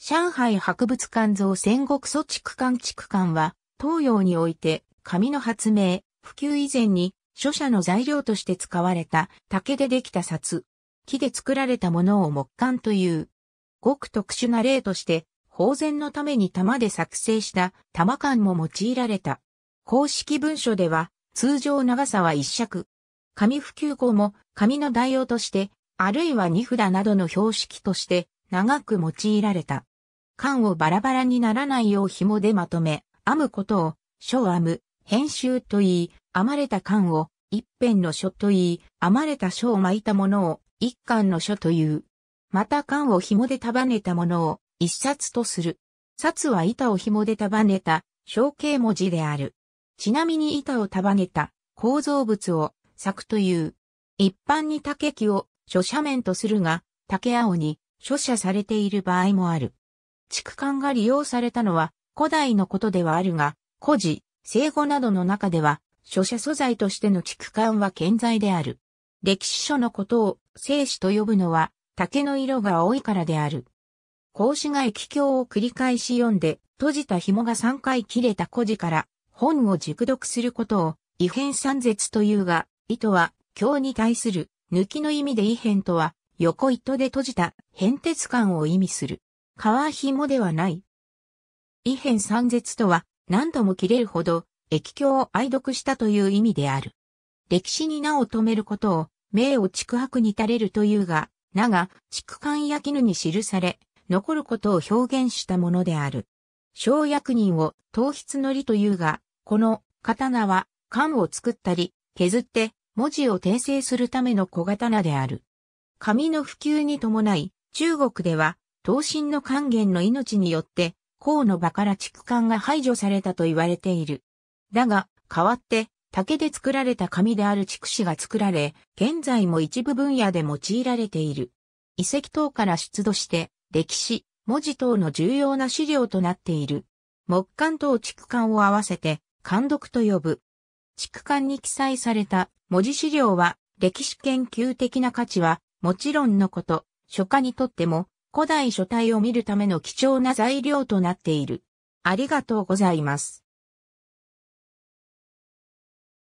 上海博物館像戦国祖畜館畜館は、東洋において、紙の発明、普及以前に、書写の材料として使われた竹でできた札、木で作られたものを木管という。ごく特殊な例として、宝全のために玉で作成した玉簡も用いられた。公式文書では、通常長さは一尺。紙普及後も紙の代用として、あるいは二札などの標識として長く用いられた。缶をバラバラにならないよう紐でまとめ、編むことを、書編む、編集と言い、編まれた缶を、一辺の書と言い、編まれた書を巻いたものを、一巻の書という。また缶を紐で束ねたものを、一冊とする。冊は板を紐で束ねた、象形文字である。ちなみに板を束ねた、構造物を、作という。一般に竹木を、書斜面とするが、竹青に、書写されている場合もある。畜間が利用されたのは古代のことではあるが、古事、生語などの中では、書写素材としての畜間は健在である。歴史書のことを生死と呼ぶのは竹の色が多いからである。孔子が液経を繰り返し読んで閉じた紐が3回切れた古事から本を熟読することを異変三絶というが、意図は経に対する抜きの意味で異変とは横糸で閉じた変哲感を意味する。皮紐ではない。異変三絶とは何度も切れるほど液境を愛読したという意味である。歴史に名を留めることを名を畜白に垂れるというが、名が畜間焼絹に記され、残ることを表現したものである。小役人を糖質のりというが、この刀は缶を作ったり、削って文字を訂正するための小刀である。紙の普及に伴い、中国では、刀身の還元の命によって、甲の場から畜管が排除されたと言われている。だが、代わって、竹で作られた紙である畜紙が作られ、現在も一部分野で用いられている。遺跡等から出土して、歴史、文字等の重要な資料となっている。木管と畜管を合わせて、簡読と呼ぶ。畜管に記載された文字資料は、歴史研究的な価値はもちろんのこと、書家にとっても古代書体を見るための貴重な材料となっている。ありがとうございます。